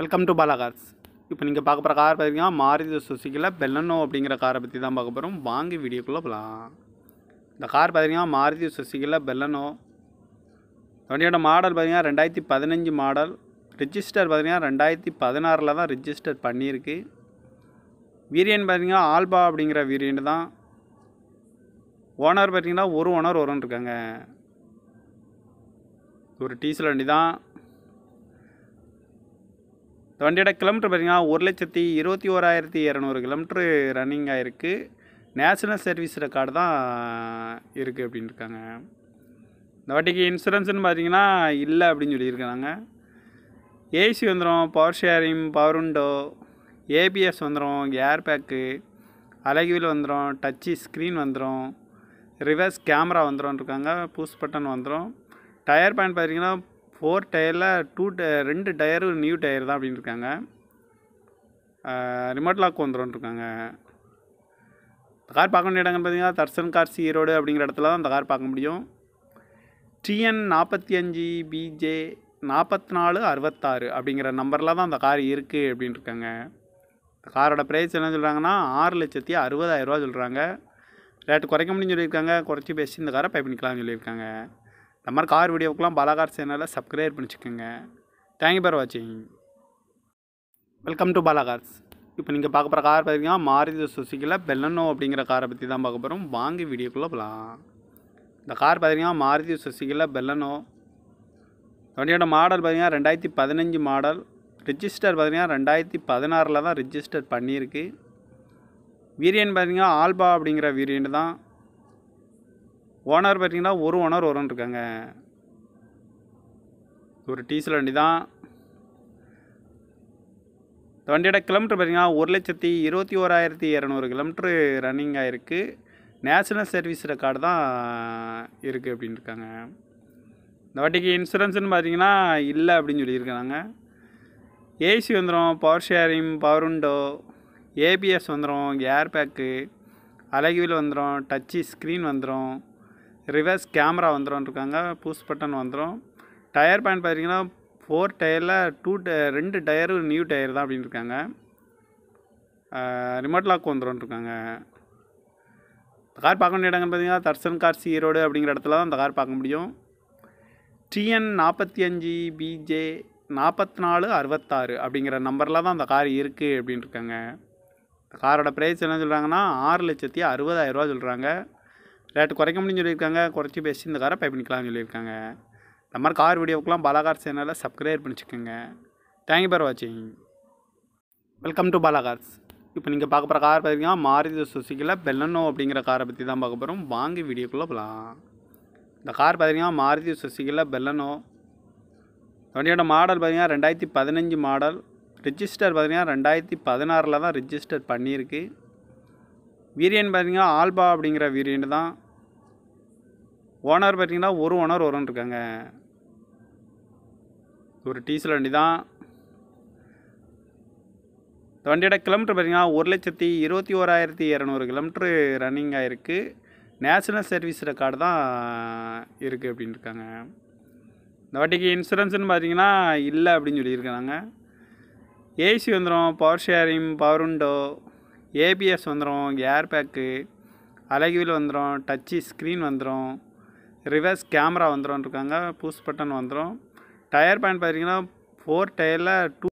welcome to பாலாகாஸ் இப்போ நீங்கள் பார்க்க போகிற கார் பார்த்தீங்கன்னா மாருதி சுசிக்கில் பெல்லனோ அப்படிங்கிற காரை பற்றி தான் பார்க்க போகிறோம் வாங்கி வீடியோக்குள்ளே போகலாம் இந்த கார் பார்த்தீங்கன்னா மாருதி சுசிக்கில் பெல்லனோ வண்டியோட மாடல் பார்த்தீங்கன்னா ரெண்டாயிரத்தி பதினஞ்சு மாடல் ரிஜிஸ்டர் பார்த்தீங்கன்னா ரெண்டாயிரத்தி பதினாறில் தான் ரிஜிஸ்டர் பண்ணியிருக்கு வீரியன் பார்த்தீங்கன்னா ஆல்பா அப்படிங்கிற வீரியன் தான் ஓனர் பார்த்தீங்கன்னா ஒரு ஓனர் ஒருன்னு இருக்காங்க ஒரு டீசல் வண்டி தான் இந்த வண்டியோட கிலோமீட்டர் பார்த்திங்கன்னா ஒரு லட்சத்தி இருபத்தி ஓராயிரத்தி இரநூறு கிலோமீட்ரு ரன்னிங் ஆகிருக்கு நேஷ்னல் சர்வீஸ் ரெக்கார்டு தான் இருக்குது அப்படின்னு இருக்காங்க இந்த வண்டிக்கு இன்சூரன்ஸ்னு பார்த்தீங்கன்னா இல்லை அப்படின்னு சொல்லியிருக்கிறாங்க ஏசி வந்துடும் power sharing power window ABS வந்துடும் ஏர் பேக்கு அழகுவில் வந்துடும் டச்சு ஸ்க்ரீன் வந்துடும் ரிவர்ஸ் கேமரா வந்துடும் இருக்காங்க பூஸ் பட்டன் வந்துடும் டயர் பேண்ட் பார்த்தீங்கன்னா ஃபோர் டயரில் டூ ட ரெண்டு டயரு நியூ டயர் தான் அப்படின்னு இருக்காங்க ரிமோட் லாக் வந்துடும் இருக்காங்க இந்த கார் பார்க்க வேண்டிய இடங்கள் பார்த்தீங்கன்னா தர்சன் கார் சி ரோடு அப்படிங்கிற இடத்துல தான் அந்த கார் பார்க்க முடியும் டிஎன் நாற்பத்தி அஞ்சு பிஜே நாற்பத்தி நாலு அறுபத்தாறு அப்படிங்கிற நம்பரில் தான் அந்த கார் இருக்குது அப்படின்னு இருக்காங்க இந்த காரோட ப்ரைஸ் என்ன சொல்கிறாங்கன்னா ஆறு லட்சத்தி அறுபதாயிரரூவா சொல்கிறாங்க ரேட்டு குறைக்க முடியும்னு சொல்லியிருக்காங்க குறைச்சி பேசி இந்த காரை பை பண்ணிக்கலாம்னு சொல்லியிருக்காங்க இந்த மாதிரி கார் வீடியோக்கெலாம் பாலாகார் சேனலில் சப்ஸ்கிரைப் பண்ணிச்சுக்கோங்க தேங்க்யூ ஃபார் வாட்சிங் வெல்கம் டு பாலாகார்ஸ் இப்போ நீங்கள் பார்க்க போகிற கார் பார்த்தீங்கன்னா மாருதி சுசிக்கில் பெல்லனோ அப்படிங்கிற காரை பற்றி தான் பார்க்க போகிறோம் வாங்கி வீடியோக்குள்ளே போகலாம் இந்த கார் பார்த்தீங்கன்னா மாருதி சுசிக்கில் பெல்லனோ வண்டியோட மாடல் பார்த்தீங்கன்னா ரெண்டாயிரத்தி பதினஞ்சு மாடல் ரிஜிஸ்டர் பார்த்தீங்கன்னா ரெண்டாயிரத்தி பதினாறில் தான் ரிஜிஸ்டர் பண்ணியிருக்கு வீரியன் பார்த்தீங்கன்னா ஆல்பா அப்படிங்கிற வீரியன் தான் ஓனர் பார்த்தீங்கன்னா ஒரு ஓனர் வரும்னு இருக்காங்க ஒரு டீசல் வண்டி தான் இந்த வண்டியோட கிலோமீட்டர் பார்த்தீங்கன்னா ஒரு லட்சத்தி இருபத்தி ஓராயிரத்தி இரநூறு கிலோமீட்ரு ரன்னிங் ஆகிருக்கு நேஷனல் சர்வீஸ் ரெக்கார்டு தான் இருக்குது அப்படின்னு இருக்காங்க இந்த வண்டிக்கு இன்சூரன்ஸ்னு பார்த்தீங்கன்னா இல்லை அப்படின்னு சொல்லியிருக்கிறாங்க ஏசி வந்துடும் power sharing power window ABS வந்துடும் ஏர் பேக்கு அழகுவில் வந்துடும் டச்சு ஸ்க்ரீன் வந்துடும் ரிவர்ஸ் கேமரா வந்துடும் இருக்காங்க புஷ் பட்டன் வந்துடும் டயர் பேண்ட் பார்த்தீங்கன்னா ஃபோர் டயரில் டூ டயர் ரெண்டு டயரும் நியூ டயர் தான் அப்படின்னு இருக்காங்க ரிமோட் லாக் வந்துடும் இருக்காங்க கார் பார்க்க வேண்டிய இடங்கள்னு பார்த்தீங்கன்னா தர்சன் கார் சி ரோடு அப்படிங்கிற இடத்துல தான் அந்த கார் பார்க்க முடியும் டிஎன் நாற்பத்தி அஞ்சு பிஜே நாற்பத்தி நாலு அறுபத்தாறு அப்படிங்கிற நம்பரில் தான் அந்த கார் இருக்குது அப்படின்ட்டு இருக்காங்க இந்த காரோட ப்ரைஸ் என்ன சொல்கிறாங்கன்னா ஆறு லட்சத்தி அறுபதாயிரரூவா சொல்கிறாங்க ரேட்டு குறைக்க முடியும்னு சொல்லியிருக்காங்க குறைச்சி பேசி இந்த காரை பை பண்ணிக்கலாம்னு சொல்லியிருக்காங்க இந்த மாதிரி கார் வீடியோக்கெலாம் பாலாகார் சேனலில் சப்ஸ்கிரைப் பண்ணிச்சுக்கோங்க யூ ஃபார் வாட்சிங் வெல்கம் டு பாலாகார்ஸ் இப்போ நீங்கள் பார்க்க போகிற கார் பார்த்தீங்கன்னா மாருதி சுசிக்கில் பெல்லனோ அப்படிங்கிற காரை பற்றி தான் பார்க்க போகிறோம் வாங்கி வீடியோக்குள்ளே போகலாம் இந்த கார் பார்த்தீங்கன்னா மாருதி சுசிக்கில் பெல்லனோ வண்டியோட மாடல் பார்த்தீங்கன்னா ரெண்டாயிரத்தி பதினஞ்சு மாடல் ரிஜிஸ்டர் பார்த்தீங்கன்னா ரெண்டாயிரத்தி பதினாறில் தான் ரிஜிஸ்டர் பண்ணியிருக்கு வீரியன் பார்த்திங்கன்னா ஆல்பா அப்படிங்கிற வீரியன் தான் ஓனர் பார்த்திங்கன்னா ஒரு ஓனர் ஒருன்னு இருக்காங்க ஒரு டீசல் வண்டி தான் இந்த வண்டியோட கிலோமீட்டர் பார்த்திங்கன்னா ஒரு லட்சத்தி இருபத்தி ஓராயிரத்தி இரநூறு கிலோமீட்ரு ரன்னிங் ஆகிருக்கு நேஷனல் சர்வீஸ் ரெக்கார்டு தான் இருக்குது அப்படின்னு இருக்காங்க இந்த வாட்டிக்கு இன்சூரன்ஸ்னு பார்த்தீங்கன்னா இல்லை அப்படின்னு சொல்லியிருக்காங்க ஏசி வந்துடும் power sharing power window ABS வந்துடும் ஏர் பேக்கு அழகிவில் வந்துடும் டச்சு ஸ்க்ரீன் வந்துடும் ரிவர்ஸ் கேமரா வந்துடும் இருக்காங்க பூஸ் பட்டன் வந்துடும் டயர் பேண்ட் பார்த்தீங்கன்னா ஃபோர் டயரில் டூ